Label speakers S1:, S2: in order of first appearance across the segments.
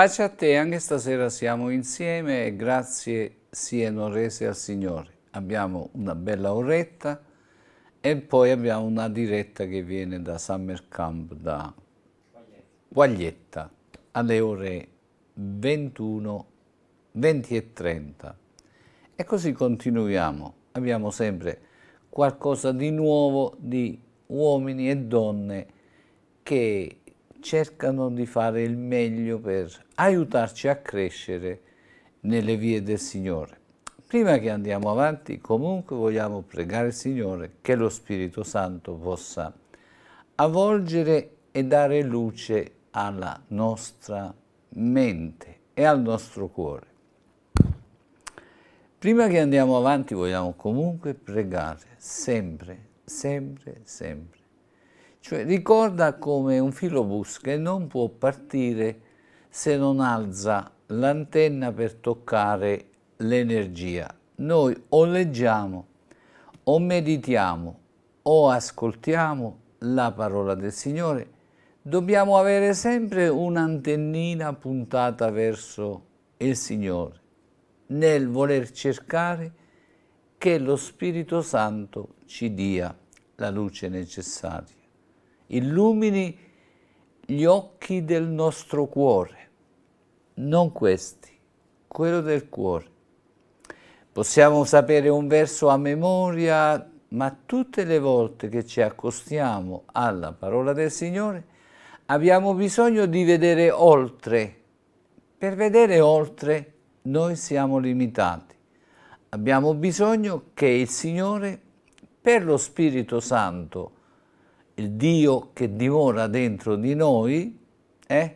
S1: Pace a te, anche stasera siamo insieme e grazie siano rese al Signore. Abbiamo una bella oretta e poi abbiamo una diretta che viene da Summer Camp da Guaglietta alle ore 21, 20 e 30. E così continuiamo. Abbiamo sempre qualcosa di nuovo di uomini e donne che cercano di fare il meglio per aiutarci a crescere nelle vie del Signore. Prima che andiamo avanti, comunque vogliamo pregare il Signore che lo Spirito Santo possa avvolgere e dare luce alla nostra mente e al nostro cuore. Prima che andiamo avanti vogliamo comunque pregare sempre, sempre, sempre cioè ricorda come un filobus che non può partire se non alza l'antenna per toccare l'energia. Noi o leggiamo, o meditiamo, o ascoltiamo la parola del Signore, dobbiamo avere sempre un'antennina puntata verso il Signore, nel voler cercare che lo Spirito Santo ci dia la luce necessaria illumini gli occhi del nostro cuore, non questi, quello del cuore. Possiamo sapere un verso a memoria, ma tutte le volte che ci accostiamo alla parola del Signore abbiamo bisogno di vedere oltre. Per vedere oltre noi siamo limitati. Abbiamo bisogno che il Signore, per lo Spirito Santo, il Dio che dimora dentro di noi, eh,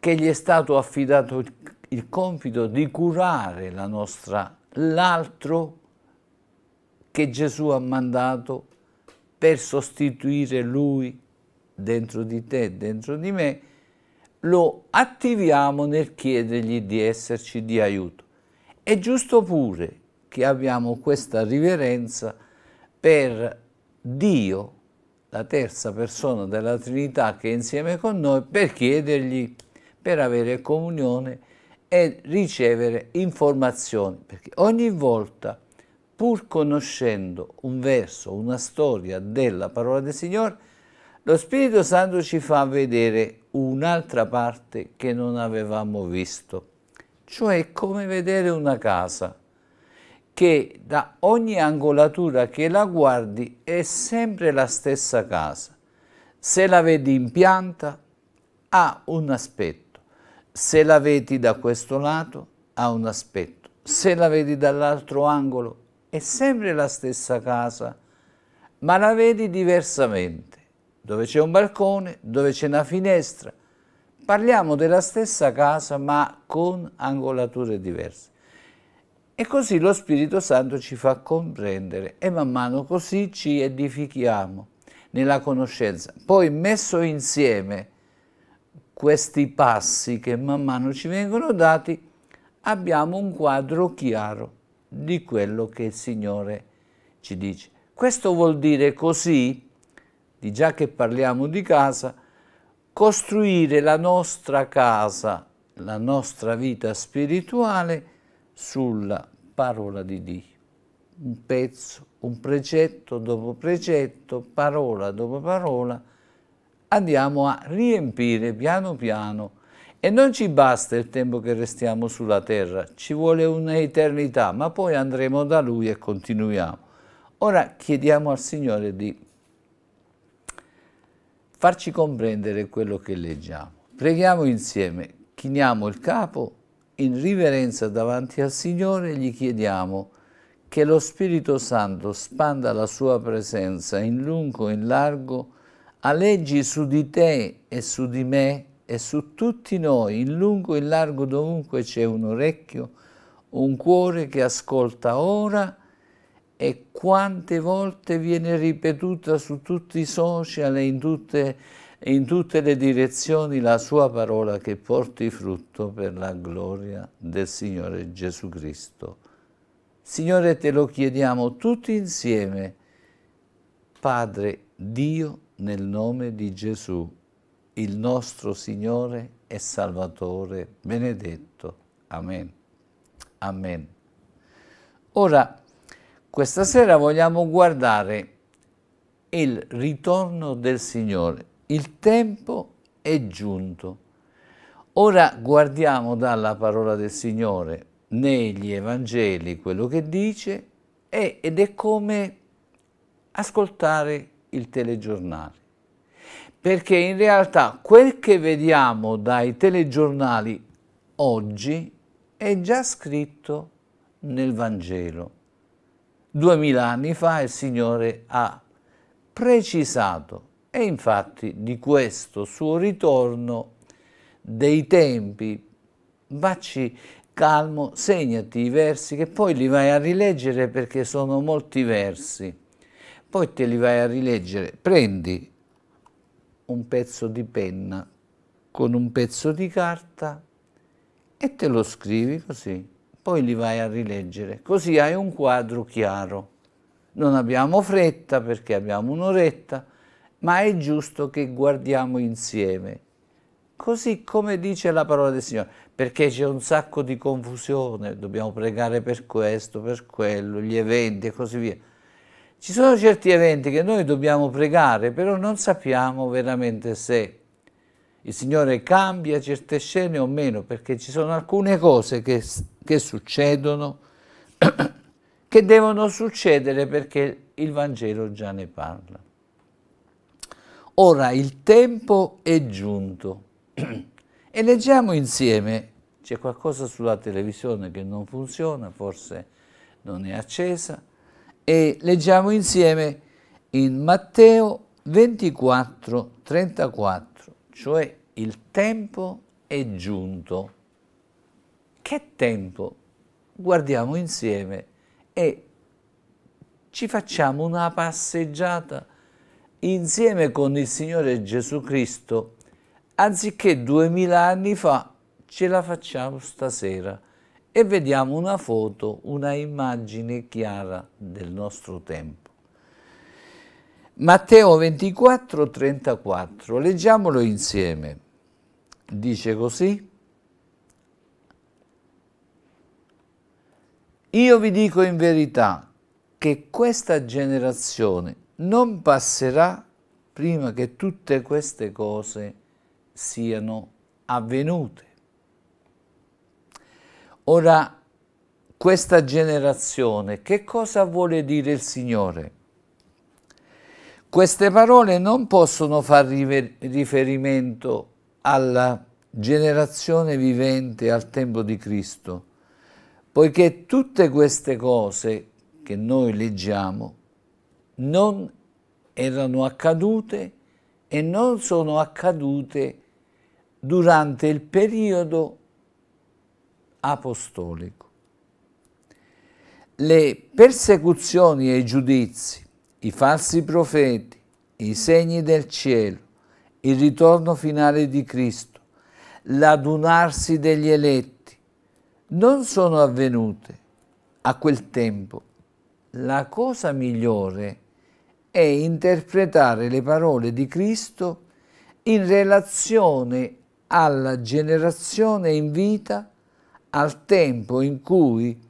S1: che gli è stato affidato il compito di curare la nostra, l'altro che Gesù ha mandato per sostituire Lui dentro di te, dentro di me, lo attiviamo nel chiedergli di esserci di aiuto. È giusto pure che abbiamo questa riverenza per Dio la terza persona della Trinità che è insieme con noi per chiedergli, per avere comunione e ricevere informazioni, perché ogni volta pur conoscendo un verso, una storia della parola del Signore, lo Spirito Santo ci fa vedere un'altra parte che non avevamo visto, cioè come vedere una casa che da ogni angolatura che la guardi è sempre la stessa casa. Se la vedi in pianta ha un aspetto, se la vedi da questo lato ha un aspetto, se la vedi dall'altro angolo è sempre la stessa casa, ma la vedi diversamente, dove c'è un balcone, dove c'è una finestra. Parliamo della stessa casa ma con angolature diverse. E così lo Spirito Santo ci fa comprendere e man mano così ci edifichiamo nella conoscenza. Poi messo insieme questi passi che man mano ci vengono dati, abbiamo un quadro chiaro di quello che il Signore ci dice. Questo vuol dire così, di già che parliamo di casa, costruire la nostra casa, la nostra vita spirituale sulla parola di Dio, un pezzo, un precetto dopo precetto, parola dopo parola, andiamo a riempire piano piano e non ci basta il tempo che restiamo sulla terra, ci vuole un'eternità, ma poi andremo da Lui e continuiamo. Ora chiediamo al Signore di farci comprendere quello che leggiamo. Preghiamo insieme, chiniamo il capo in riverenza davanti al Signore gli chiediamo che lo Spirito Santo spanda la sua presenza in lungo e in largo, aleggi su di te e su di me e su tutti noi, in lungo e in largo dovunque c'è un orecchio, un cuore che ascolta ora e quante volte viene ripetuta su tutti i social e in tutte le e in tutte le direzioni la sua parola che porti frutto per la gloria del Signore Gesù Cristo. Signore, te lo chiediamo tutti insieme, Padre Dio, nel nome di Gesù, il nostro Signore e Salvatore benedetto. Amen. Amen. Ora, questa sera vogliamo guardare il ritorno del Signore il tempo è giunto. Ora guardiamo dalla parola del Signore negli Evangeli quello che dice ed è come ascoltare il telegiornale. Perché in realtà quel che vediamo dai telegiornali oggi è già scritto nel Vangelo. Duemila anni fa il Signore ha precisato e infatti di questo suo ritorno dei tempi, vacci calmo, segnati i versi che poi li vai a rileggere perché sono molti versi. Poi te li vai a rileggere, prendi un pezzo di penna con un pezzo di carta e te lo scrivi così, poi li vai a rileggere, così hai un quadro chiaro. Non abbiamo fretta perché abbiamo un'oretta, ma è giusto che guardiamo insieme. Così come dice la parola del Signore, perché c'è un sacco di confusione, dobbiamo pregare per questo, per quello, gli eventi e così via. Ci sono certi eventi che noi dobbiamo pregare, però non sappiamo veramente se il Signore cambia certe scene o meno, perché ci sono alcune cose che, che succedono, che devono succedere perché il Vangelo già ne parla. Ora il tempo è giunto. e leggiamo insieme, c'è qualcosa sulla televisione che non funziona, forse non è accesa, e leggiamo insieme in Matteo 24, 34, cioè il tempo è giunto. Che tempo? Guardiamo insieme e ci facciamo una passeggiata insieme con il Signore Gesù Cristo, anziché duemila anni fa, ce la facciamo stasera e vediamo una foto, una immagine chiara del nostro tempo. Matteo 24, 34, leggiamolo insieme. Dice così. Io vi dico in verità che questa generazione non passerà prima che tutte queste cose siano avvenute. Ora, questa generazione, che cosa vuole dire il Signore? Queste parole non possono far riferimento alla generazione vivente al tempo di Cristo, poiché tutte queste cose che noi leggiamo non erano accadute e non sono accadute durante il periodo apostolico. Le persecuzioni e i giudizi, i falsi profeti, i segni del cielo, il ritorno finale di Cristo, l'adunarsi degli eletti, non sono avvenute a quel tempo. La cosa migliore è è interpretare le parole di Cristo in relazione alla generazione in vita, al tempo in cui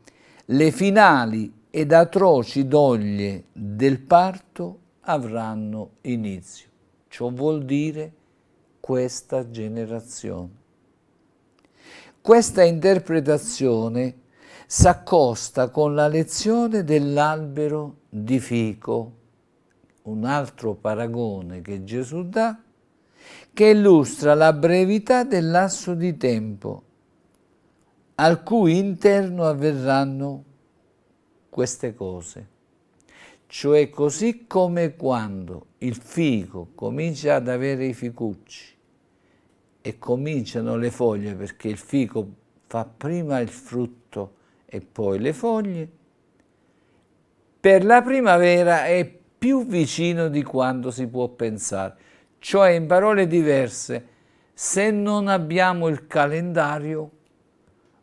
S1: le finali ed atroci doglie del parto avranno inizio. Ciò vuol dire questa generazione. Questa interpretazione s'accosta con la lezione dell'albero di fico un altro paragone che Gesù dà, che illustra la brevità del lasso di tempo al cui interno avverranno queste cose. Cioè così come quando il fico comincia ad avere i ficucci e cominciano le foglie perché il fico fa prima il frutto e poi le foglie, per la primavera è più vicino di quanto si può pensare. Cioè, in parole diverse, se non abbiamo il calendario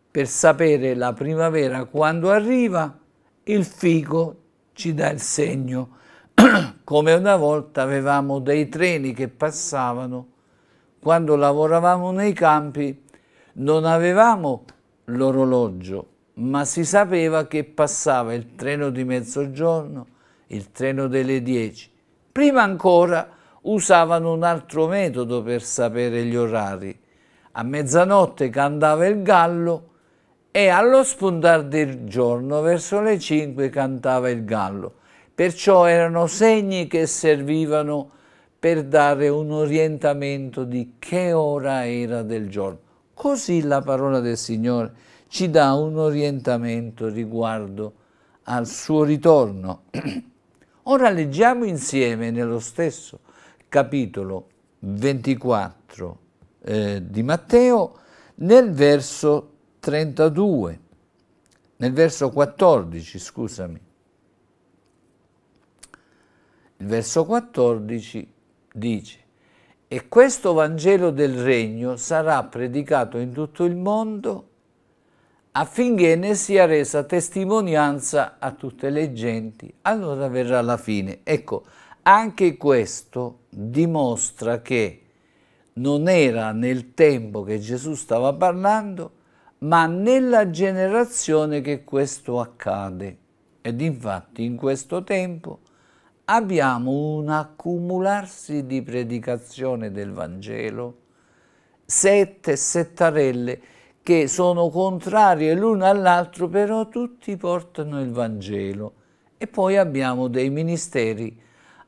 S1: per sapere la primavera quando arriva, il figo ci dà il segno. Come una volta avevamo dei treni che passavano, quando lavoravamo nei campi non avevamo l'orologio, ma si sapeva che passava il treno di mezzogiorno, il treno delle 10. Prima ancora usavano un altro metodo per sapere gli orari. A mezzanotte cantava il gallo e allo spuntar del giorno verso le 5 cantava il gallo. Perciò erano segni che servivano per dare un orientamento di che ora era del giorno. Così la parola del Signore ci dà un orientamento riguardo al suo ritorno. Ora leggiamo insieme nello stesso capitolo 24 eh, di Matteo nel verso 32, nel verso 14, scusami. Il verso 14 dice, e questo Vangelo del Regno sarà predicato in tutto il mondo affinché ne sia resa testimonianza a tutte le genti, allora verrà la fine. Ecco, anche questo dimostra che non era nel tempo che Gesù stava parlando, ma nella generazione che questo accade. Ed infatti in questo tempo abbiamo un accumularsi di predicazione del Vangelo, sette settarelle, che sono contrarie l'uno all'altro, però tutti portano il Vangelo. E poi abbiamo dei ministeri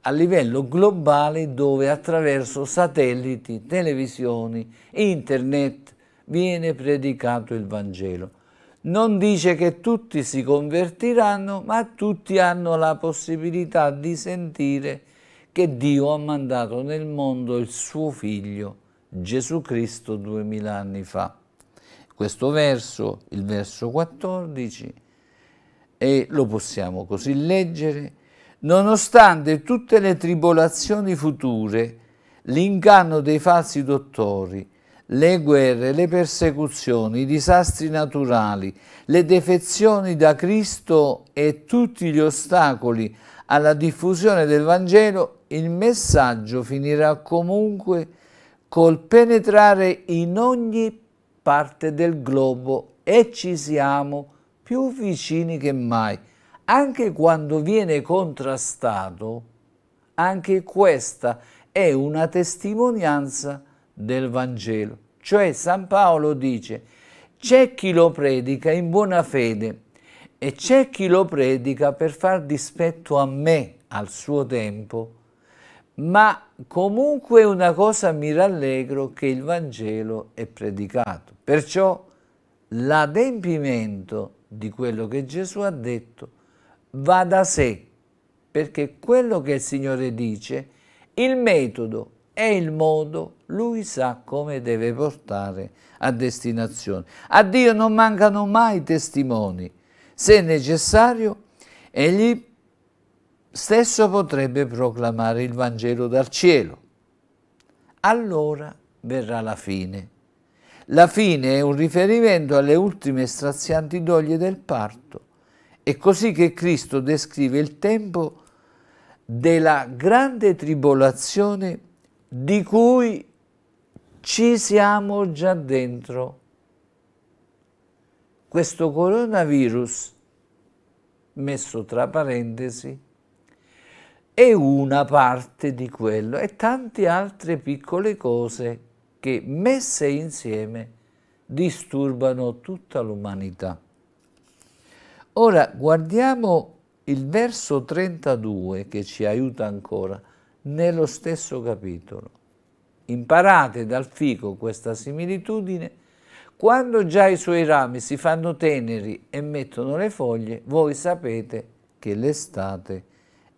S1: a livello globale dove attraverso satelliti, televisioni, internet viene predicato il Vangelo. Non dice che tutti si convertiranno, ma tutti hanno la possibilità di sentire che Dio ha mandato nel mondo il suo figlio, Gesù Cristo, duemila anni fa questo verso, il verso 14, e lo possiamo così leggere, nonostante tutte le tribolazioni future, l'inganno dei falsi dottori, le guerre, le persecuzioni, i disastri naturali, le defezioni da Cristo e tutti gli ostacoli alla diffusione del Vangelo, il messaggio finirà comunque col penetrare in ogni parte del globo e ci siamo più vicini che mai. Anche quando viene contrastato, anche questa è una testimonianza del Vangelo. Cioè San Paolo dice, c'è chi lo predica in buona fede e c'è chi lo predica per far dispetto a me al suo tempo ma comunque una cosa mi rallegro che il Vangelo è predicato. Perciò l'adempimento di quello che Gesù ha detto va da sé, perché quello che il Signore dice, il metodo e il modo, lui sa come deve portare a destinazione. A Dio non mancano mai testimoni. Se necessario, egli stesso potrebbe proclamare il Vangelo dal cielo. Allora verrà la fine. La fine è un riferimento alle ultime strazianti doglie del parto. È così che Cristo descrive il tempo della grande tribolazione di cui ci siamo già dentro. Questo coronavirus, messo tra parentesi, è una parte di quello e tante altre piccole cose che messe insieme disturbano tutta l'umanità. Ora guardiamo il verso 32 che ci aiuta ancora nello stesso capitolo. Imparate dal fico questa similitudine. Quando già i suoi rami si fanno teneri e mettono le foglie, voi sapete che l'estate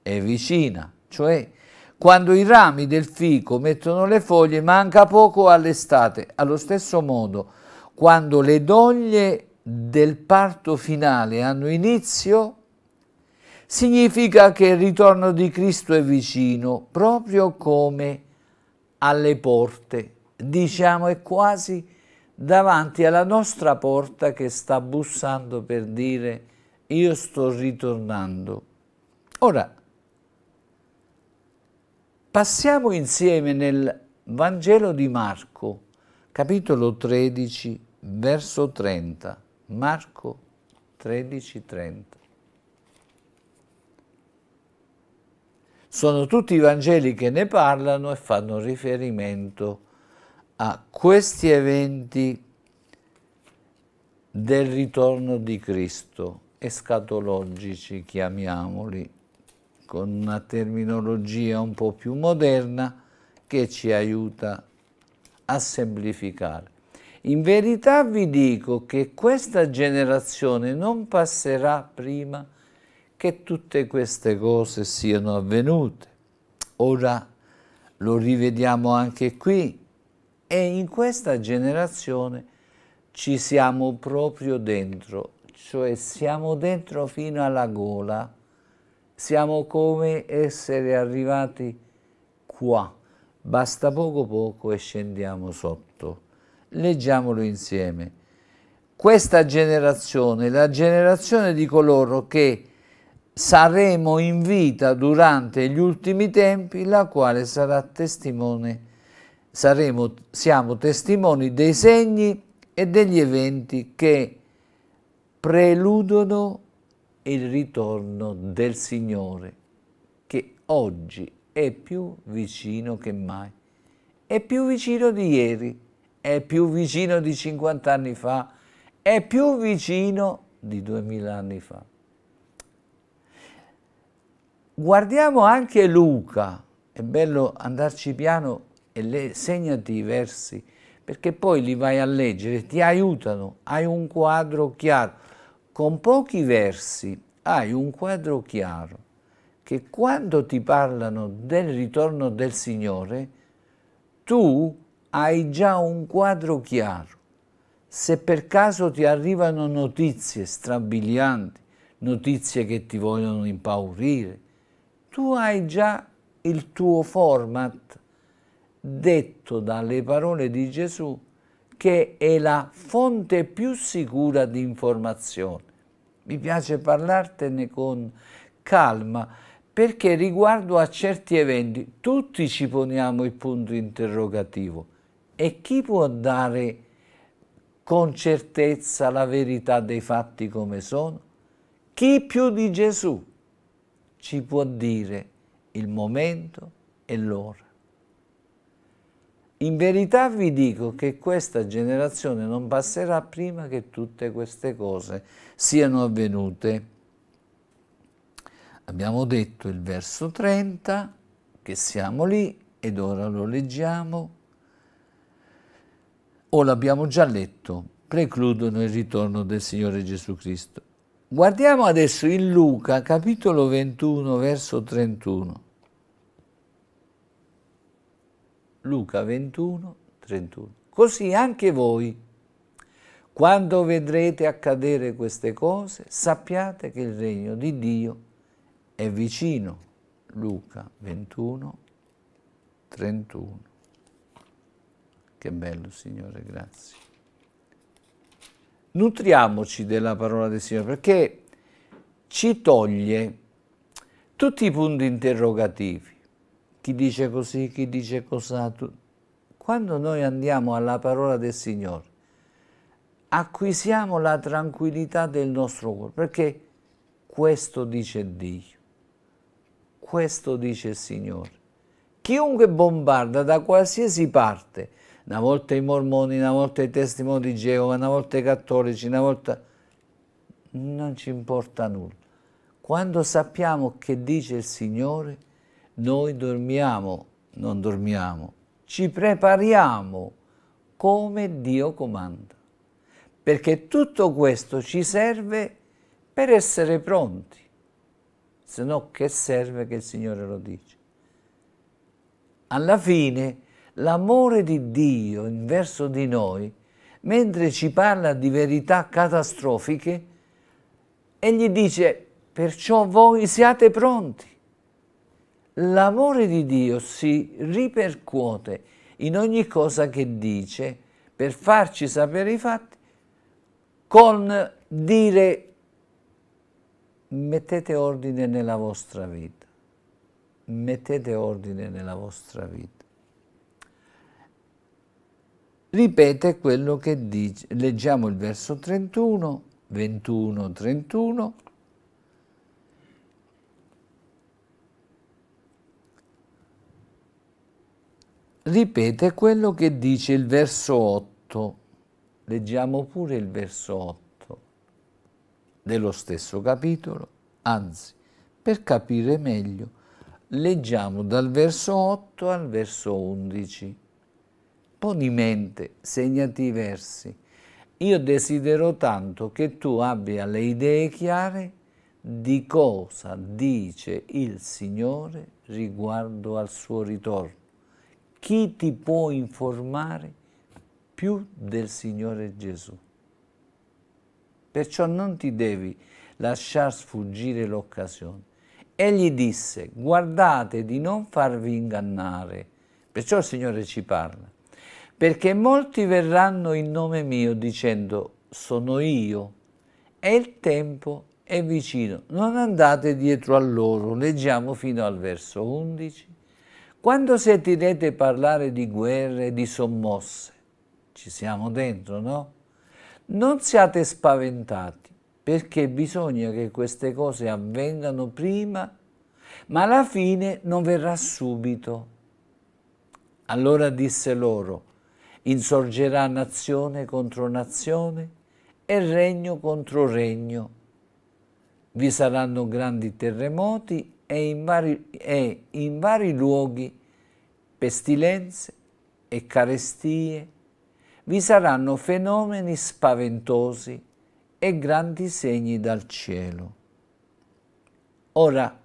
S1: è vicina, cioè quando i rami del fico mettono le foglie manca poco all'estate, allo stesso modo quando le doglie del parto finale hanno inizio, significa che il ritorno di Cristo è vicino, proprio come alle porte, diciamo è quasi davanti alla nostra porta che sta bussando per dire io sto ritornando. Ora, Passiamo insieme nel Vangelo di Marco, capitolo 13, verso 30. Marco 13, 30. Sono tutti i Vangeli che ne parlano e fanno riferimento a questi eventi del ritorno di Cristo, escatologici chiamiamoli con una terminologia un po' più moderna che ci aiuta a semplificare. In verità vi dico che questa generazione non passerà prima che tutte queste cose siano avvenute. Ora lo rivediamo anche qui e in questa generazione ci siamo proprio dentro, cioè siamo dentro fino alla gola siamo come essere arrivati qua. Basta poco poco e scendiamo sotto. Leggiamolo insieme. Questa generazione, la generazione di coloro che saremo in vita durante gli ultimi tempi, la quale sarà testimone, saremo, siamo testimoni dei segni e degli eventi che preludono il ritorno del Signore, che oggi è più vicino che mai. È più vicino di ieri, è più vicino di 50 anni fa, è più vicino di 2000 anni fa. Guardiamo anche Luca, è bello andarci piano e segnati i versi, perché poi li vai a leggere, ti aiutano, hai un quadro chiaro con pochi versi hai un quadro chiaro che quando ti parlano del ritorno del Signore, tu hai già un quadro chiaro. Se per caso ti arrivano notizie strabilianti, notizie che ti vogliono impaurire, tu hai già il tuo format detto dalle parole di Gesù che è la fonte più sicura di informazione. Mi piace parlartene con calma perché riguardo a certi eventi tutti ci poniamo il punto interrogativo e chi può dare con certezza la verità dei fatti come sono? Chi più di Gesù ci può dire il momento e l'ora? In verità vi dico che questa generazione non passerà prima che tutte queste cose siano avvenute. Abbiamo detto il verso 30, che siamo lì, ed ora lo leggiamo. O l'abbiamo già letto, precludono il ritorno del Signore Gesù Cristo. Guardiamo adesso in Luca, capitolo 21, verso 31. Luca 21, 31. Così anche voi, quando vedrete accadere queste cose, sappiate che il regno di Dio è vicino. Luca 21, 31. Che bello, Signore, grazie. Nutriamoci della parola del Signore perché ci toglie tutti i punti interrogativi chi dice così, chi dice cos'ha. Quando noi andiamo alla parola del Signore, acquisiamo la tranquillità del nostro cuore, perché questo dice Dio, questo dice il Signore. Chiunque bombarda da qualsiasi parte, una volta i mormoni, una volta i testimoni di Geova, una volta i cattolici, una volta... non ci importa nulla. Quando sappiamo che dice il Signore, noi dormiamo, non dormiamo, ci prepariamo come Dio comanda, perché tutto questo ci serve per essere pronti, se no che serve che il Signore lo dice? Alla fine l'amore di Dio verso di noi, mentre ci parla di verità catastrofiche, egli dice perciò voi siate pronti l'amore di Dio si ripercuote in ogni cosa che dice per farci sapere i fatti con dire mettete ordine nella vostra vita, mettete ordine nella vostra vita. Ripete quello che dice, leggiamo il verso 31, 21, 31, ripete quello che dice il verso 8. Leggiamo pure il verso 8 dello stesso capitolo, anzi, per capire meglio, leggiamo dal verso 8 al verso 11. Poni in mente, segnati i versi. Io desidero tanto che tu abbia le idee chiare di cosa dice il Signore riguardo al suo ritorno chi ti può informare più del Signore Gesù? Perciò non ti devi lasciar sfuggire l'occasione. Egli disse, guardate di non farvi ingannare. Perciò il Signore ci parla. Perché molti verranno in nome mio dicendo, sono io. E il tempo è vicino. Non andate dietro a loro. Leggiamo fino al verso 11. Quando sentirete parlare di guerre, di sommosse, ci siamo dentro, no? Non siate spaventati, perché bisogna che queste cose avvengano prima, ma la fine non verrà subito. Allora disse loro, insorgerà nazione contro nazione e regno contro regno. Vi saranno grandi terremoti e in vari, e in vari luoghi pestilenze e carestie, vi saranno fenomeni spaventosi e grandi segni dal cielo. Ora,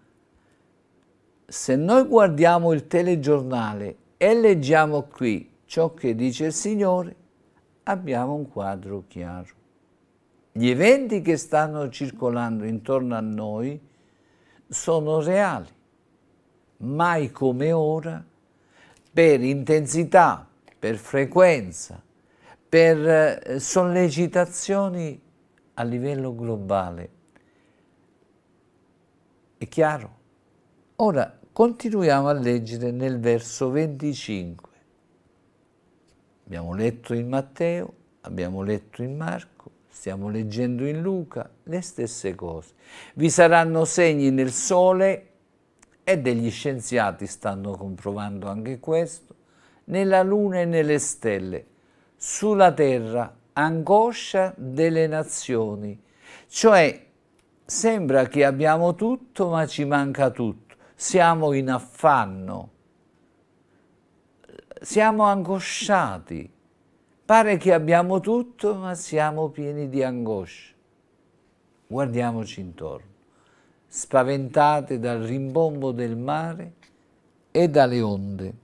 S1: se noi guardiamo il telegiornale e leggiamo qui ciò che dice il Signore, abbiamo un quadro chiaro. Gli eventi che stanno circolando intorno a noi sono reali, mai come ora, per intensità, per frequenza, per eh, sollecitazioni a livello globale. È chiaro? Ora continuiamo a leggere nel verso 25. Abbiamo letto in Matteo, abbiamo letto in Marco stiamo leggendo in Luca, le stesse cose. Vi saranno segni nel sole e degli scienziati stanno comprovando anche questo, nella luna e nelle stelle, sulla terra, angoscia delle nazioni. Cioè, sembra che abbiamo tutto ma ci manca tutto, siamo in affanno, siamo angosciati Pare che abbiamo tutto, ma siamo pieni di angoscia. Guardiamoci intorno, spaventate dal rimbombo del mare e dalle onde.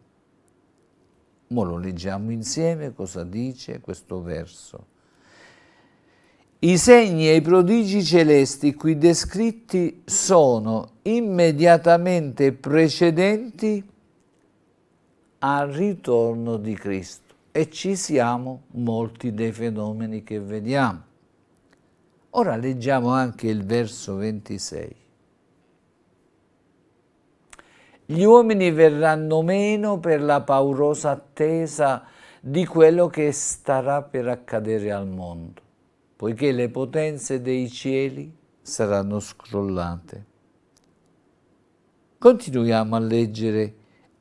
S1: Ma lo leggiamo insieme cosa dice questo verso. I segni e i prodigi celesti qui descritti sono immediatamente precedenti al ritorno di Cristo e ci siamo molti dei fenomeni che vediamo. Ora leggiamo anche il verso 26. Gli uomini verranno meno per la paurosa attesa di quello che starà per accadere al mondo, poiché le potenze dei cieli saranno scrollate. Continuiamo a leggere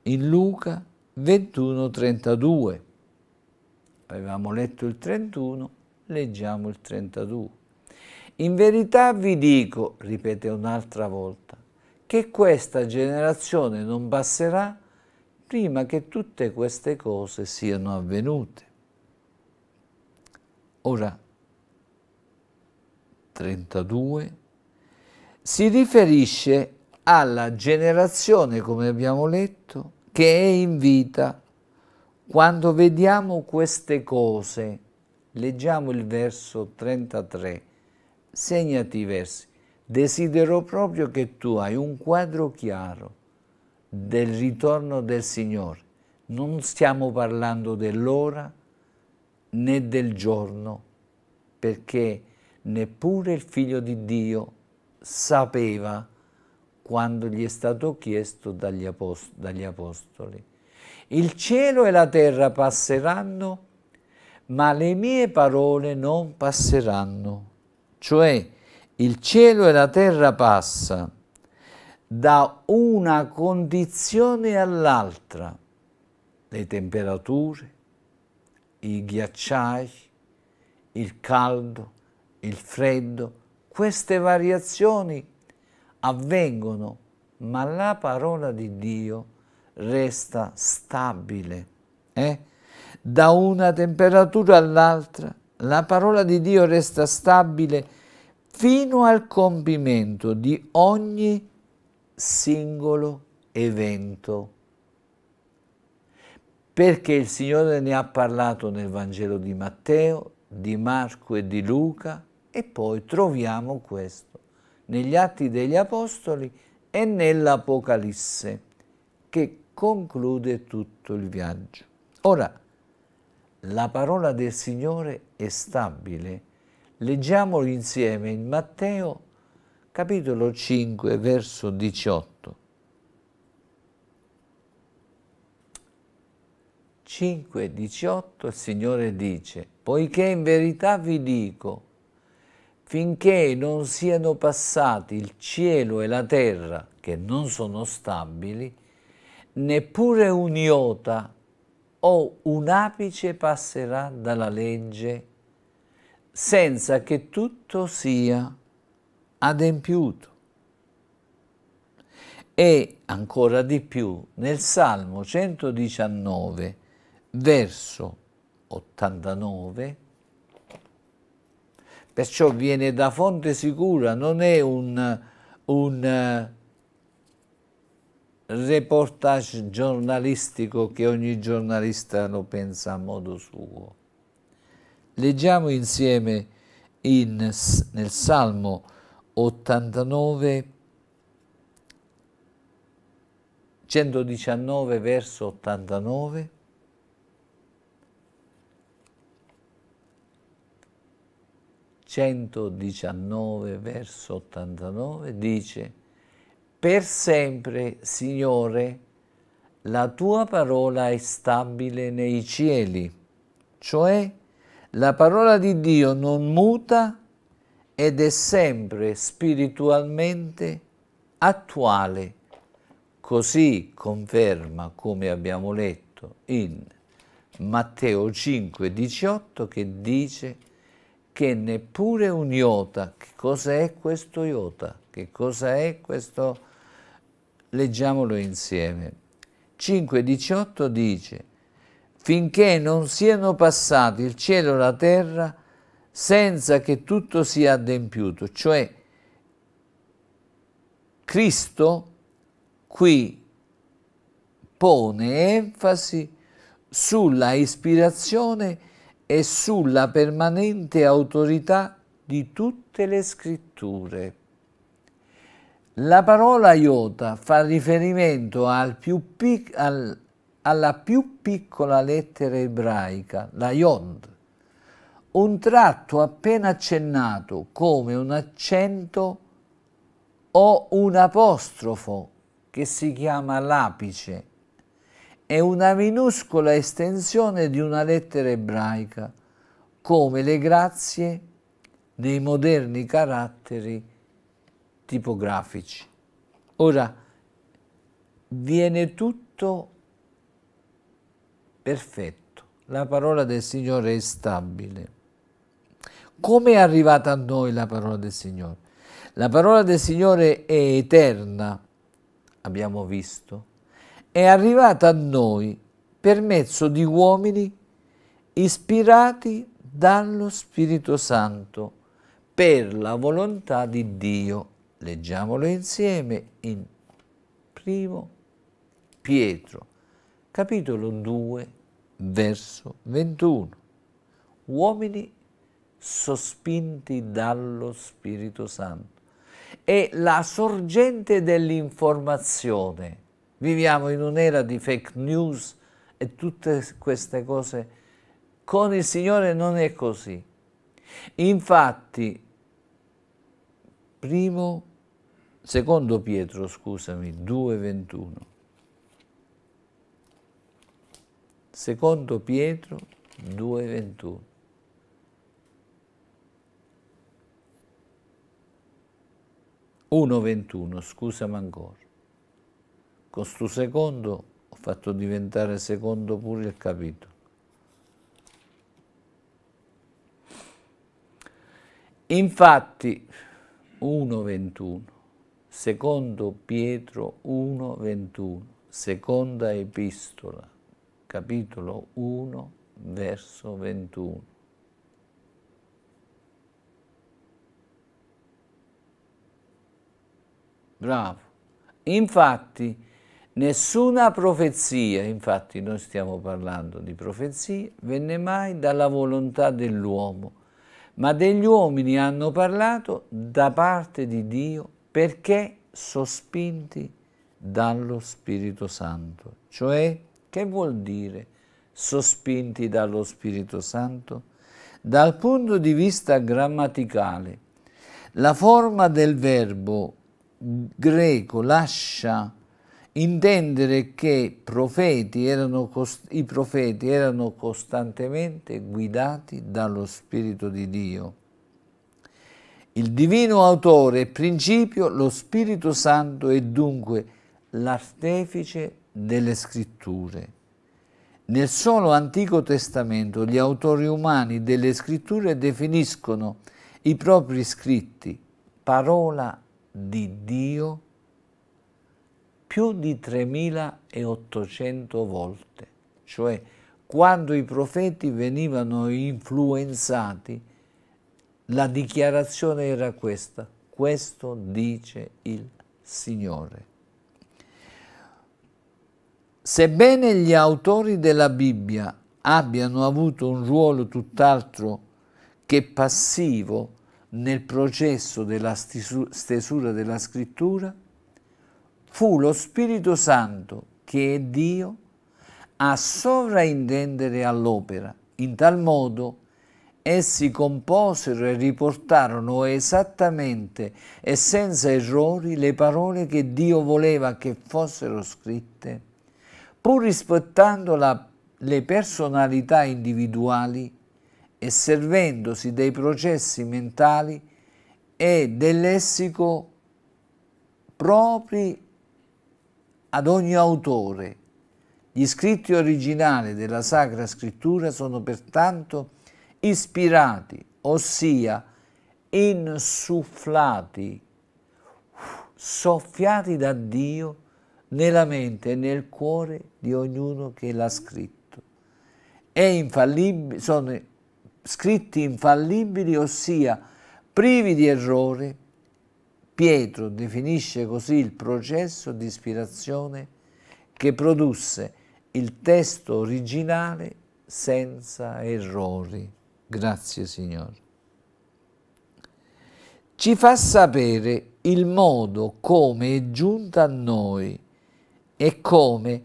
S1: in Luca 21:32. Avevamo letto il 31, leggiamo il 32. In verità vi dico, ripete un'altra volta, che questa generazione non passerà prima che tutte queste cose siano avvenute. Ora, 32, si riferisce alla generazione, come abbiamo letto, che è in vita quando vediamo queste cose, leggiamo il verso 33, segnati i versi, desidero proprio che tu hai un quadro chiaro del ritorno del Signore. Non stiamo parlando dell'ora né del giorno, perché neppure il figlio di Dio sapeva quando gli è stato chiesto dagli, apost dagli apostoli. Il cielo e la terra passeranno, ma le mie parole non passeranno. Cioè, il cielo e la terra passa da una condizione all'altra, le temperature, i ghiacciai, il caldo, il freddo, queste variazioni avvengono, ma la parola di Dio resta stabile. Eh? Da una temperatura all'altra la parola di Dio resta stabile fino al compimento di ogni singolo evento. Perché il Signore ne ha parlato nel Vangelo di Matteo, di Marco e di Luca e poi troviamo questo negli Atti degli Apostoli e nell'Apocalisse, che conclude tutto il viaggio. Ora, la parola del Signore è stabile. Leggiamolo insieme in Matteo capitolo 5 verso 18. 5, 18 il Signore dice, poiché in verità vi dico, finché non siano passati il cielo e la terra, che non sono stabili, neppure un iota o un apice passerà dalla legge senza che tutto sia adempiuto. E ancora di più nel Salmo 119, verso 89, perciò viene da fonte sicura, non è un, un reportage giornalistico che ogni giornalista lo pensa a modo suo. Leggiamo insieme in, nel Salmo 89, 119 verso 89. Centodiciannove verso 89 dice per sempre, Signore, la tua parola è stabile nei cieli, cioè la parola di Dio non muta ed è sempre spiritualmente attuale. Così conferma, come abbiamo letto in Matteo 5, 18, che dice che neppure un iota, che cosa è questo iota? Che cosa è questo Leggiamolo insieme. 5.18 dice, finché non siano passati il cielo e la terra, senza che tutto sia adempiuto, cioè Cristo qui pone enfasi sulla ispirazione e sulla permanente autorità di tutte le scritture. La parola iota fa riferimento al più pic, al, alla più piccola lettera ebraica, la yod, un tratto appena accennato come un accento o un apostrofo che si chiama l'apice, è una minuscola estensione di una lettera ebraica, come le grazie nei moderni caratteri tipografici. Ora, viene tutto perfetto, la parola del Signore è stabile. Come è arrivata a noi la parola del Signore? La parola del Signore è eterna, abbiamo visto, è arrivata a noi per mezzo di uomini ispirati dallo Spirito Santo per la volontà di Dio. Leggiamolo insieme in primo Pietro, capitolo 2, verso 21. Uomini sospinti dallo Spirito Santo. e la sorgente dell'informazione. Viviamo in un'era di fake news e tutte queste cose. Con il Signore non è così. Infatti, primo Pietro, Secondo Pietro, scusami, 2.21. Secondo Pietro 2.21. Uno 21, scusami ancora. Con sto secondo ho fatto diventare secondo pure il capitolo. Infatti, secondo Pietro 1:21, seconda epistola, capitolo 1, verso 21. Bravo. Infatti, nessuna profezia, infatti noi stiamo parlando di profezie, venne mai dalla volontà dell'uomo, ma degli uomini hanno parlato da parte di Dio perché sospinti dallo Spirito Santo. Cioè, che vuol dire sospinti dallo Spirito Santo? Dal punto di vista grammaticale, la forma del verbo greco lascia intendere che profeti erano, i profeti erano costantemente guidati dallo Spirito di Dio il divino autore e principio, lo Spirito Santo, è dunque l'artefice delle scritture. Nel solo Antico Testamento gli autori umani delle scritture definiscono i propri scritti parola di Dio più di 3.800 volte, cioè quando i profeti venivano influenzati la dichiarazione era questa, questo dice il Signore. Sebbene gli autori della Bibbia abbiano avuto un ruolo tutt'altro che passivo nel processo della stesura della scrittura, fu lo Spirito Santo che è Dio a sovraintendere all'opera, in tal modo che Essi composero e riportarono esattamente e senza errori le parole che Dio voleva che fossero scritte, pur rispettando la, le personalità individuali e servendosi dei processi mentali e del lessico propri ad ogni autore. Gli scritti originali della Sacra Scrittura sono pertanto ispirati, ossia insufflati, soffiati da Dio nella mente e nel cuore di ognuno che l'ha scritto. sono scritti infallibili, ossia privi di errore. Pietro definisce così il processo di ispirazione che produsse il testo originale senza errori. Grazie Signore. Ci fa sapere il modo come è giunta a noi e come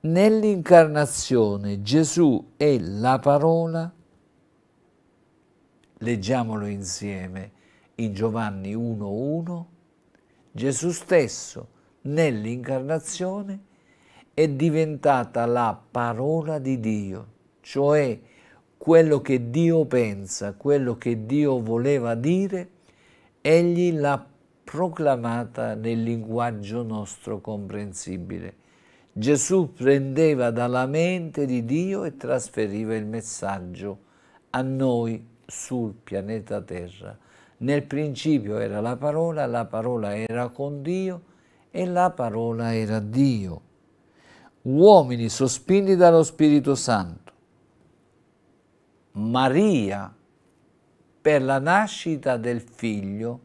S1: nell'incarnazione Gesù è la parola. Leggiamolo insieme in Giovanni 1.1. Gesù stesso nell'incarnazione è diventata la parola di Dio, cioè quello che Dio pensa, quello che Dio voleva dire, egli l'ha proclamata nel linguaggio nostro comprensibile. Gesù prendeva dalla mente di Dio e trasferiva il messaggio a noi sul pianeta Terra. Nel principio era la parola, la parola era con Dio e la parola era Dio. Uomini sospinti dallo Spirito Santo Maria, per la nascita del figlio,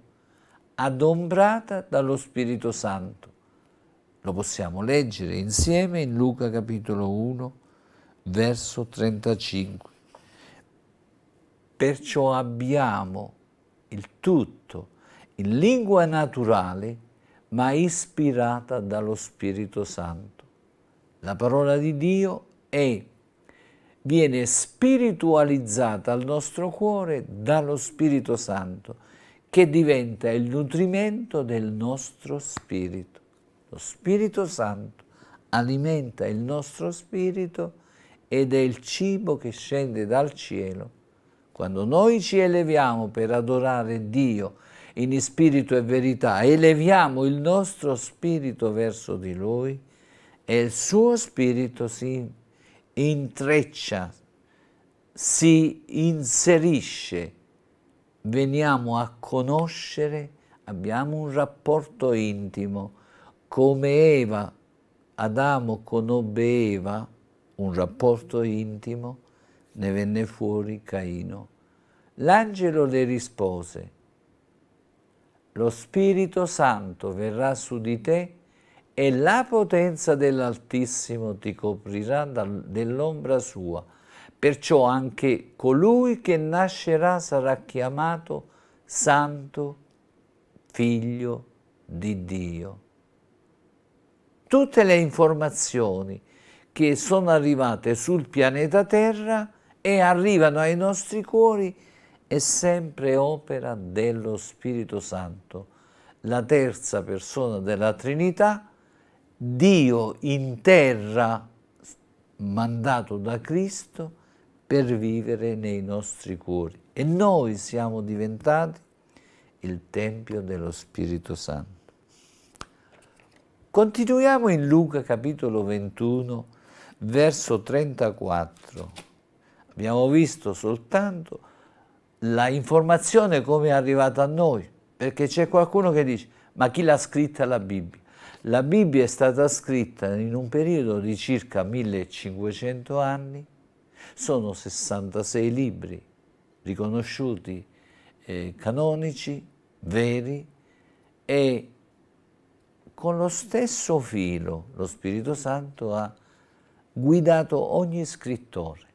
S1: adombrata dallo Spirito Santo. Lo possiamo leggere insieme in Luca capitolo 1, verso 35. Perciò abbiamo il tutto in lingua naturale, ma ispirata dallo Spirito Santo. La parola di Dio è viene spiritualizzata al nostro cuore dallo Spirito Santo, che diventa il nutrimento del nostro spirito. Lo Spirito Santo alimenta il nostro spirito ed è il cibo che scende dal cielo. Quando noi ci eleviamo per adorare Dio in spirito e verità, eleviamo il nostro spirito verso di Lui e il suo spirito si intreccia, si inserisce, veniamo a conoscere, abbiamo un rapporto intimo, come Eva, Adamo conobbe Eva, un rapporto intimo, ne venne fuori Caino. L'angelo le rispose, lo Spirito Santo verrà su di te e la potenza dell'Altissimo ti coprirà dell'ombra sua. Perciò anche colui che nascerà sarà chiamato Santo Figlio di Dio. Tutte le informazioni che sono arrivate sul pianeta Terra e arrivano ai nostri cuori è sempre opera dello Spirito Santo, la terza persona della Trinità, Dio in terra, mandato da Cristo, per vivere nei nostri cuori. E noi siamo diventati il Tempio dello Spirito Santo. Continuiamo in Luca capitolo 21, verso 34. Abbiamo visto soltanto la informazione come è arrivata a noi, perché c'è qualcuno che dice, ma chi l'ha scritta la Bibbia? La Bibbia è stata scritta in un periodo di circa 1500 anni, sono 66 libri riconosciuti eh, canonici, veri e con lo stesso filo lo Spirito Santo ha guidato ogni scrittore.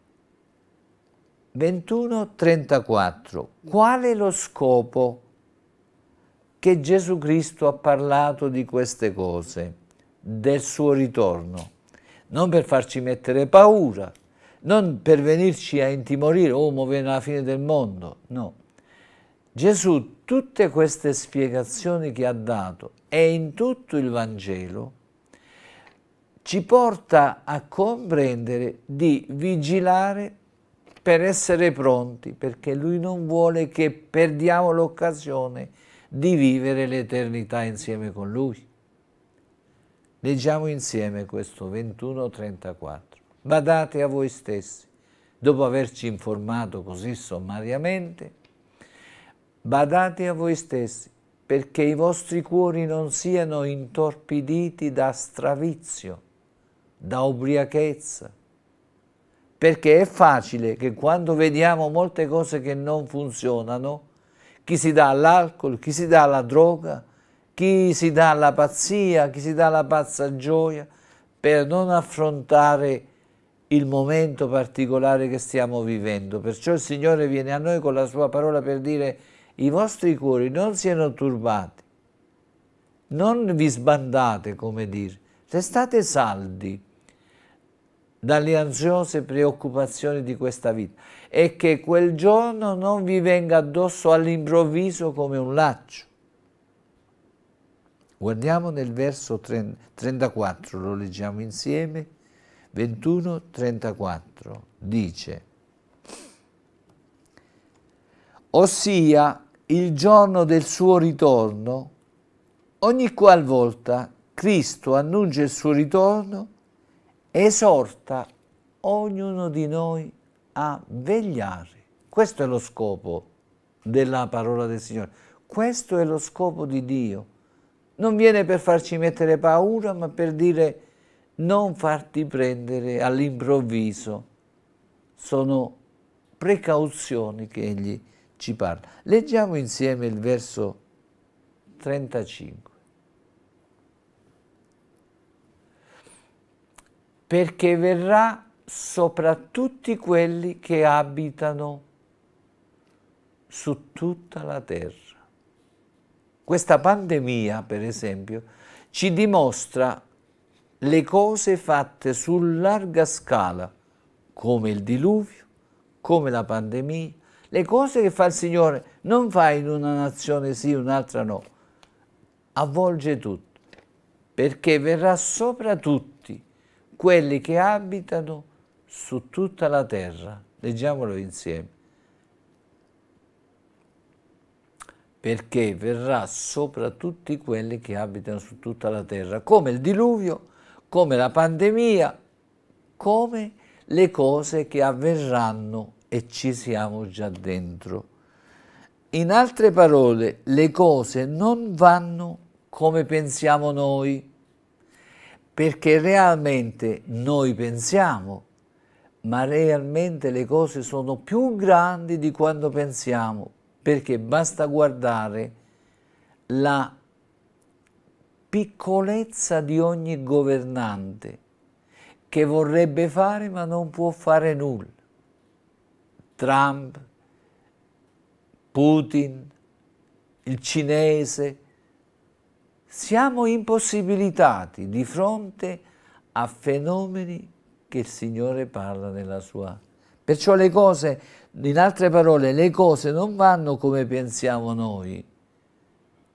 S1: 21-34. Qual è lo scopo che Gesù Cristo ha parlato di queste cose, del suo ritorno, non per farci mettere paura, non per venirci a intimorire, oh, mo viene la fine del mondo, no. Gesù tutte queste spiegazioni che ha dato e in tutto il Vangelo ci porta a comprendere di vigilare per essere pronti, perché Lui non vuole che perdiamo l'occasione di di vivere l'eternità insieme con Lui. Leggiamo insieme questo 21-34. Badate a voi stessi, dopo averci informato così sommariamente, badate a voi stessi perché i vostri cuori non siano intorpiditi da stravizio, da ubriachezza, perché è facile che quando vediamo molte cose che non funzionano, chi si dà all'alcol, chi si dà alla droga, chi si dà alla pazzia, chi si dà alla pazza gioia, per non affrontare il momento particolare che stiamo vivendo. Perciò il Signore viene a noi con la sua parola per dire i vostri cuori non siano turbati, non vi sbandate, come dire, restate saldi, dalle ansiose preoccupazioni di questa vita e che quel giorno non vi venga addosso all'improvviso come un laccio. Guardiamo nel verso 34, lo leggiamo insieme, 21-34, dice, ossia il giorno del suo ritorno, ogni qualvolta Cristo annuncia il suo ritorno, esorta ognuno di noi a vegliare. Questo è lo scopo della parola del Signore. Questo è lo scopo di Dio. Non viene per farci mettere paura, ma per dire non farti prendere all'improvviso. Sono precauzioni che Egli ci parla. Leggiamo insieme il verso 35. perché verrà sopra tutti quelli che abitano su tutta la terra. Questa pandemia, per esempio, ci dimostra le cose fatte su larga scala, come il diluvio, come la pandemia, le cose che fa il Signore non fa in una nazione sì, in un'altra no, avvolge tutto, perché verrà sopra tutto quelli che abitano su tutta la terra. Leggiamolo insieme. Perché verrà sopra tutti quelli che abitano su tutta la terra, come il diluvio, come la pandemia, come le cose che avverranno e ci siamo già dentro. In altre parole, le cose non vanno come pensiamo noi perché realmente noi pensiamo, ma realmente le cose sono più grandi di quanto pensiamo, perché basta guardare la piccolezza di ogni governante che vorrebbe fare ma non può fare nulla. Trump, Putin, il cinese, siamo impossibilitati di fronte a fenomeni che il Signore parla nella sua. Perciò le cose, in altre parole, le cose non vanno come pensiamo noi.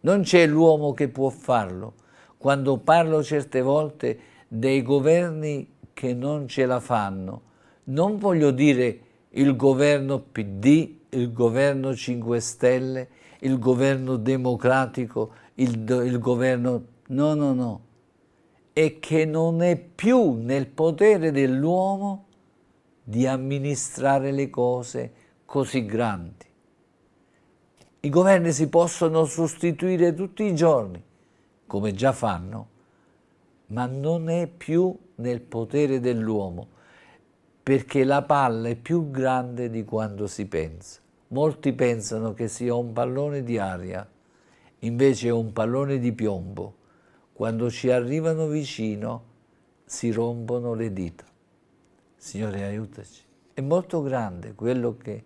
S1: Non c'è l'uomo che può farlo. Quando parlo certe volte dei governi che non ce la fanno, non voglio dire il governo PD, il governo 5 Stelle, il governo democratico, il, il governo, no, no, no, è che non è più nel potere dell'uomo di amministrare le cose così grandi. I governi si possono sostituire tutti i giorni, come già fanno, ma non è più nel potere dell'uomo, perché la palla è più grande di quanto si pensa. Molti pensano che sia un pallone di aria, invece è un pallone di piombo. Quando ci arrivano vicino si rompono le dita. Signore, aiutaci. È molto grande quello che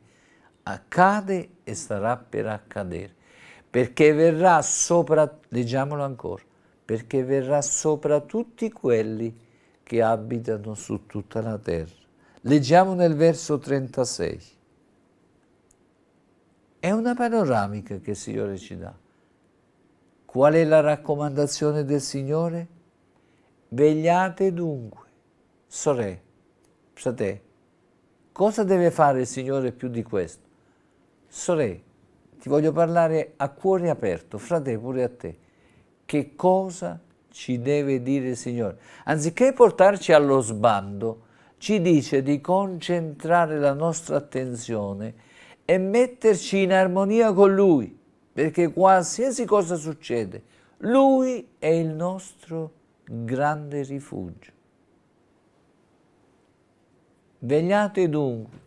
S1: accade e starà per accadere, perché verrà sopra, leggiamolo ancora, perché verrà sopra tutti quelli che abitano su tutta la terra. Leggiamo nel verso 36. È una panoramica che il Signore ci dà. Qual è la raccomandazione del Signore? Vegliate dunque, sore, fratelli, cosa deve fare il Signore più di questo? Sore, ti voglio parlare a cuore aperto, frate pure a te. Che cosa ci deve dire il Signore? Anziché portarci allo sbando, ci dice di concentrare la nostra attenzione e metterci in armonia con Lui perché qualsiasi cosa succede, lui è il nostro grande rifugio. Vegliate dunque,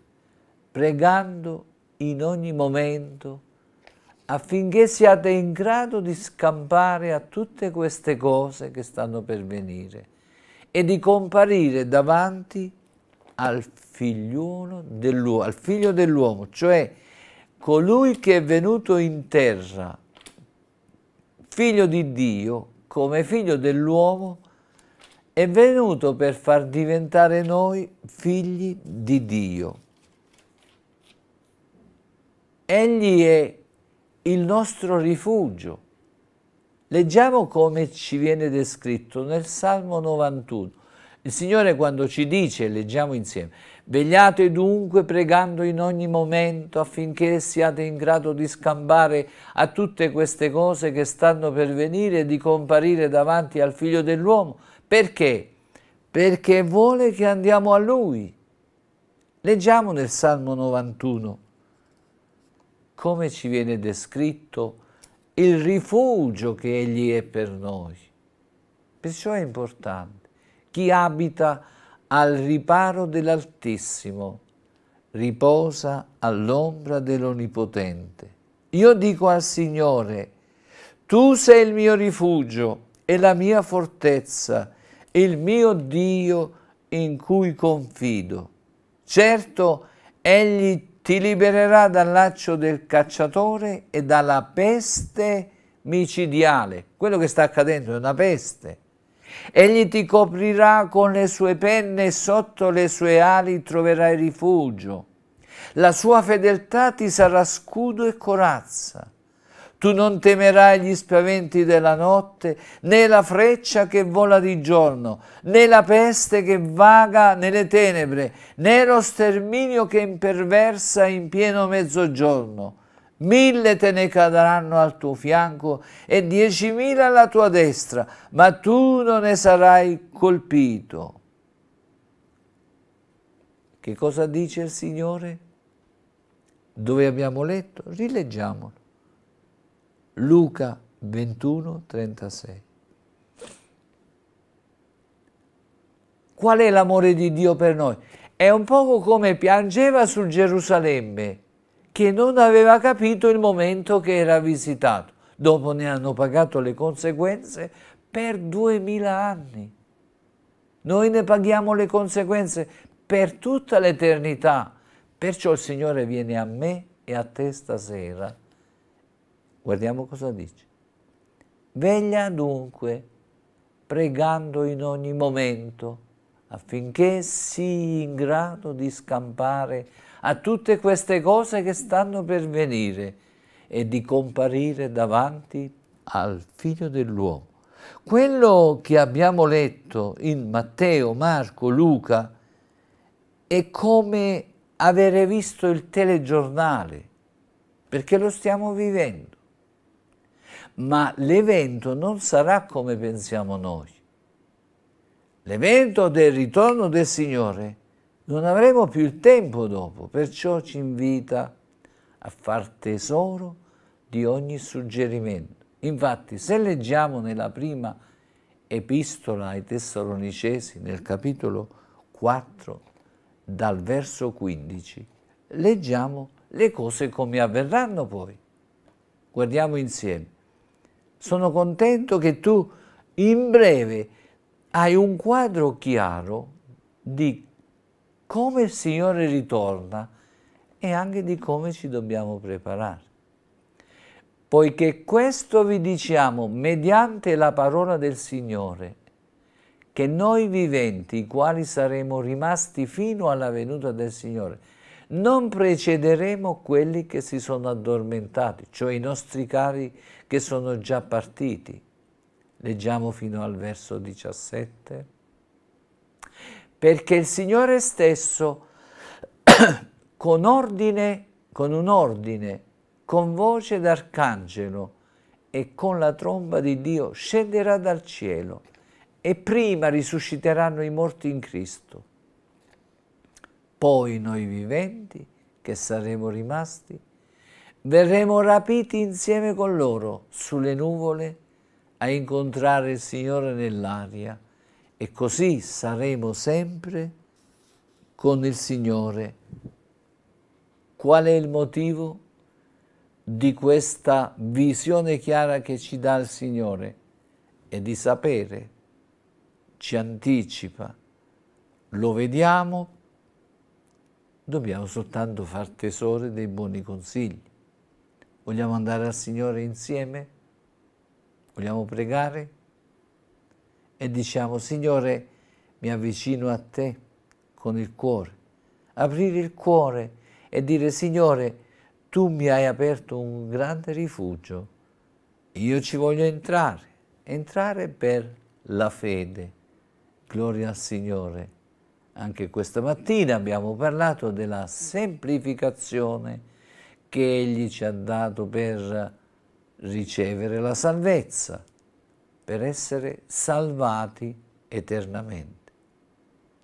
S1: pregando in ogni momento, affinché siate in grado di scampare a tutte queste cose che stanno per venire e di comparire davanti al figliuolo dell'uomo, al figlio dell'uomo, cioè colui che è venuto in terra, figlio di Dio, come figlio dell'uomo, è venuto per far diventare noi figli di Dio. Egli è il nostro rifugio. Leggiamo come ci viene descritto nel Salmo 91. Il Signore quando ci dice, leggiamo insieme, vegliate dunque pregando in ogni momento affinché siate in grado di scambare a tutte queste cose che stanno per venire e di comparire davanti al figlio dell'uomo. Perché? Perché vuole che andiamo a lui. Leggiamo nel Salmo 91 come ci viene descritto il rifugio che egli è per noi. Perciò è importante chi abita al riparo dell'Altissimo riposa all'ombra dell'Onnipotente. Io dico al Signore, tu sei il mio rifugio e la mia fortezza, il mio Dio in cui confido. Certo, Egli ti libererà dal laccio del cacciatore e dalla peste micidiale. Quello che sta accadendo è una peste Egli ti coprirà con le sue penne e sotto le sue ali troverai rifugio. La sua fedeltà ti sarà scudo e corazza. Tu non temerai gli spaventi della notte, né la freccia che vola di giorno, né la peste che vaga nelle tenebre, né lo sterminio che imperversa in pieno mezzogiorno mille te ne cadranno al tuo fianco e diecimila alla tua destra, ma tu non ne sarai colpito. Che cosa dice il Signore? Dove abbiamo letto? Rileggiamolo. Luca 21, 36. Qual è l'amore di Dio per noi? È un poco come piangeva su Gerusalemme che non aveva capito il momento che era visitato. Dopo ne hanno pagato le conseguenze per duemila anni. Noi ne paghiamo le conseguenze per tutta l'eternità. Perciò il Signore viene a me e a te stasera. Guardiamo cosa dice. Veglia dunque, pregando in ogni momento, affinché sii in grado di scampare a tutte queste cose che stanno per venire e di comparire davanti al figlio dell'uomo. Quello che abbiamo letto in Matteo, Marco, Luca è come avere visto il telegiornale, perché lo stiamo vivendo. Ma l'evento non sarà come pensiamo noi. L'evento del ritorno del Signore non avremo più il tempo dopo, perciò ci invita a far tesoro di ogni suggerimento. Infatti, se leggiamo nella prima epistola ai Tessalonicesi, nel capitolo 4, dal verso 15, leggiamo le cose come avverranno poi. Guardiamo insieme. Sono contento che tu in breve hai un quadro chiaro di come il Signore ritorna e anche di come ci dobbiamo preparare. Poiché questo vi diciamo mediante la parola del Signore, che noi viventi, i quali saremo rimasti fino alla venuta del Signore, non precederemo quelli che si sono addormentati, cioè i nostri cari che sono già partiti. Leggiamo fino al verso 17 perché il Signore stesso con, ordine, con un ordine, con voce d'arcangelo e con la tromba di Dio scenderà dal cielo e prima risusciteranno i morti in Cristo. Poi noi viventi, che saremo rimasti, verremo rapiti insieme con loro sulle nuvole a incontrare il Signore nell'aria e così saremo sempre con il Signore. Qual è il motivo di questa visione chiara che ci dà il Signore? È di sapere, ci anticipa, lo vediamo, dobbiamo soltanto far tesoro dei buoni consigli. Vogliamo andare al Signore insieme? Vogliamo pregare? e diciamo Signore mi avvicino a te con il cuore, aprire il cuore e dire Signore tu mi hai aperto un grande rifugio, io ci voglio entrare, entrare per la fede. Gloria al Signore. Anche questa mattina abbiamo parlato della semplificazione che Egli ci ha dato per ricevere la salvezza per essere salvati eternamente.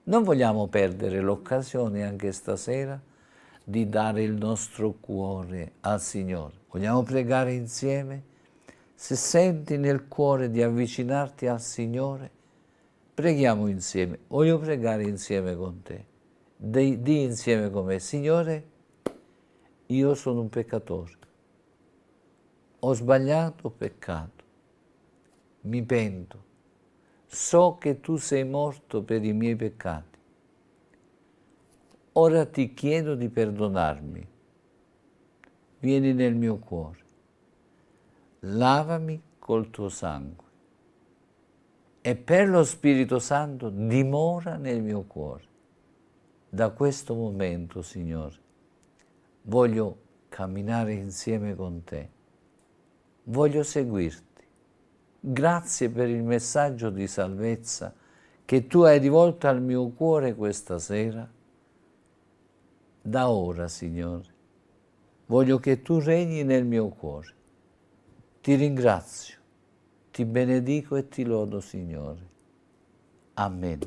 S1: Non vogliamo perdere l'occasione anche stasera di dare il nostro cuore al Signore. Vogliamo pregare insieme? Se senti nel cuore di avvicinarti al Signore, preghiamo insieme. Voglio pregare insieme con te. Di, di insieme con me, Signore, io sono un peccatore. Ho sbagliato, peccato mi pento, so che tu sei morto per i miei peccati. Ora ti chiedo di perdonarmi, vieni nel mio cuore, lavami col tuo sangue e per lo Spirito Santo dimora nel mio cuore. Da questo momento, Signore, voglio camminare insieme con te, voglio seguirti Grazie per il messaggio di salvezza che tu hai rivolto al mio cuore questa sera. Da ora, Signore, voglio che tu regni nel mio cuore. Ti ringrazio, ti benedico e ti lodo, Signore. Amen.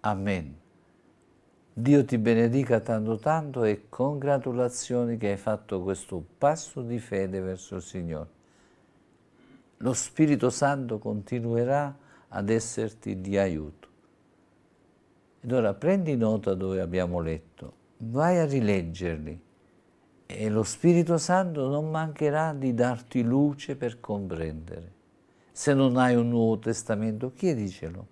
S1: Amen. Dio ti benedica tanto tanto e congratulazioni che hai fatto questo passo di fede verso il Signore lo Spirito Santo continuerà ad esserti di aiuto. Ed ora prendi nota dove abbiamo letto, vai a rileggerli e lo Spirito Santo non mancherà di darti luce per comprendere. Se non hai un Nuovo Testamento, chiedicelo,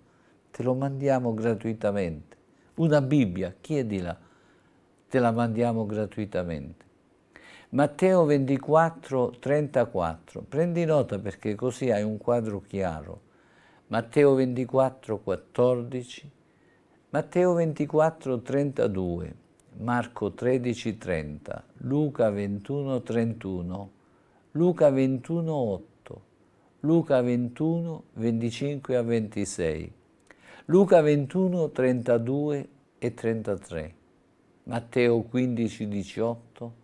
S1: te lo mandiamo gratuitamente. Una Bibbia, chiedila, te la mandiamo gratuitamente. Matteo 24, 34. Prendi nota perché così hai un quadro chiaro. Matteo 24, 14. Matteo 24, 32. Marco 13, 30. Luca 21, 31. Luca 21, 8. Luca 21, 25 a 26. Luca 21, 32 e 33. Matteo 15, 18.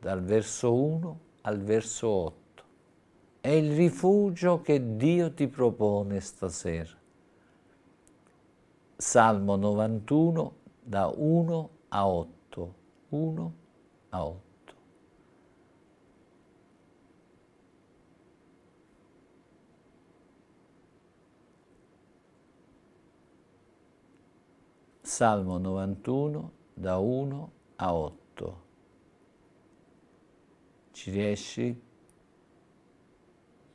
S1: dal verso 1 al verso 8. È il rifugio che Dio ti propone stasera. Salmo 91 da 1 a 8. 1 a 8. Salmo 91 da 1 a 8. Ci riesci?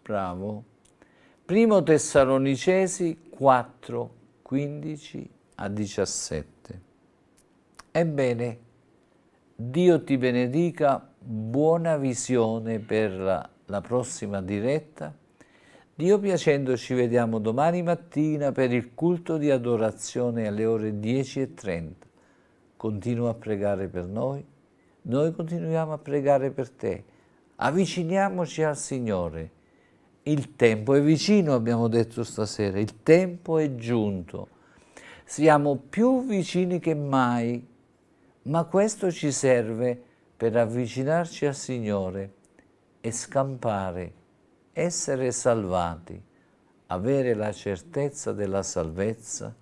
S1: Bravo. Primo Tessalonicesi 4, 15 a 17. Ebbene, Dio ti benedica, buona visione per la, la prossima diretta. Dio piacendo ci vediamo domani mattina per il culto di adorazione alle ore 10.30. Continua a pregare per noi, noi continuiamo a pregare per te avviciniamoci al Signore. Il tempo è vicino, abbiamo detto stasera, il tempo è giunto. Siamo più vicini che mai, ma questo ci serve per avvicinarci al Signore e scampare, essere salvati, avere la certezza della salvezza,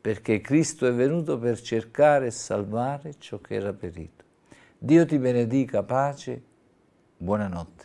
S1: perché Cristo è venuto per cercare e salvare ciò che era perito. Dio ti benedica, pace Buonanotte.